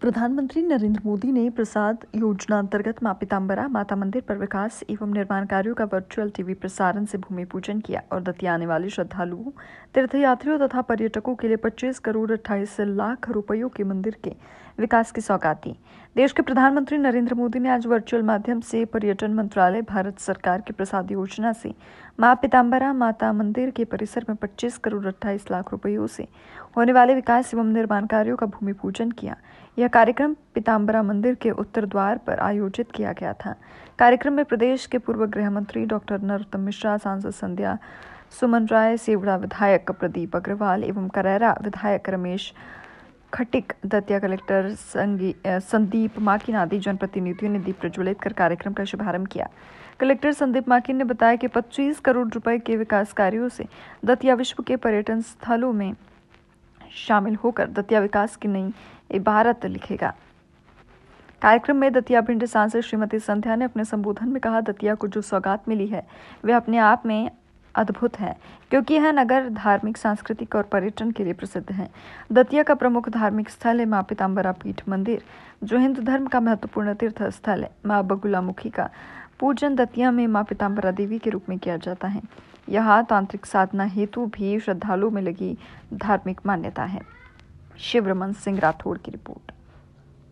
प्रधानमंत्री नरेंद्र मोदी ने प्रसाद योजना अंतर्गत माँ पिताम्बरा माता मंदिर पर विकास एवं निर्माण कार्यों का वर्चुअल टीवी प्रसारण से भूमि पूजन किया और दतिया आने वाले श्रद्धालुओं तीर्थयात्रियों तथा पर्यटकों के लिए 25 करोड़ अट्ठाईस लाख रुपयों के मंदिर के विकास की सौगात दी देश के प्रधानमंत्री नरेंद्र मोदी ने आज वर्चुअल माध्यम से पर्यटन मंत्रालय भारत सरकार की प्रसाद योजना से माँ पिताम्बरा माता मंदिर के परिसर में पच्चीस करोड़ अट्ठाईस लाख रुपयों से होने वाले विकास एवं निर्माण कार्यों का भूमि पूजन किया यह कार्यक्रम पीताम्बरा मंदिर के उत्तर द्वार पर आयोजित किया गया था कार्यक्रम में प्रदेश के पूर्व गृह मंत्री डॉक्टर नरोत्तम मिश्रा सांसद संध्या सुमन राय सेवड़ा विधायक प्रदीप अग्रवाल एवं करैरा विधायक रमेश खटिक दतिया कलेक्टर संदीप माकिन आदि जनप्रतिनिधियों ने दीप प्रज्वलित कर कार्यक्रम का शुभारंभ किया कलेक्टर संदीप माकिन ने बताया कि 25 करोड़ रुपए के विकास कार्यों से दतिया विश्व के पर्यटन स्थलों में शामिल होकर दतिया विकास की नई इबारत लिखेगा कार्यक्रम में दतिया भिंड सांसद श्रीमती संध्या ने अपने संबोधन में कहा दतिया को जो सौगात मिली है वे अपने आप में अद्भुत है क्योंकि यह नगर धार्मिक सांस्कृतिक और पर्यटन के लिए प्रसिद्ध है दतिया का प्रमुख धार्मिक स्थल है माँ पीताम्बरा पीठ मंदिर जो हिंदू धर्म का महत्वपूर्ण तीर्थ स्थल है माँ बगुलामुखी का पूजन दतिया में माँ पिताम्बरा देवी के रूप में किया जाता है यह तांत्रिक साधना हेतु भी श्रद्धालुओं में लगी धार्मिक मान्यता है शिवरमन सिंह राठौड़ की रिपोर्ट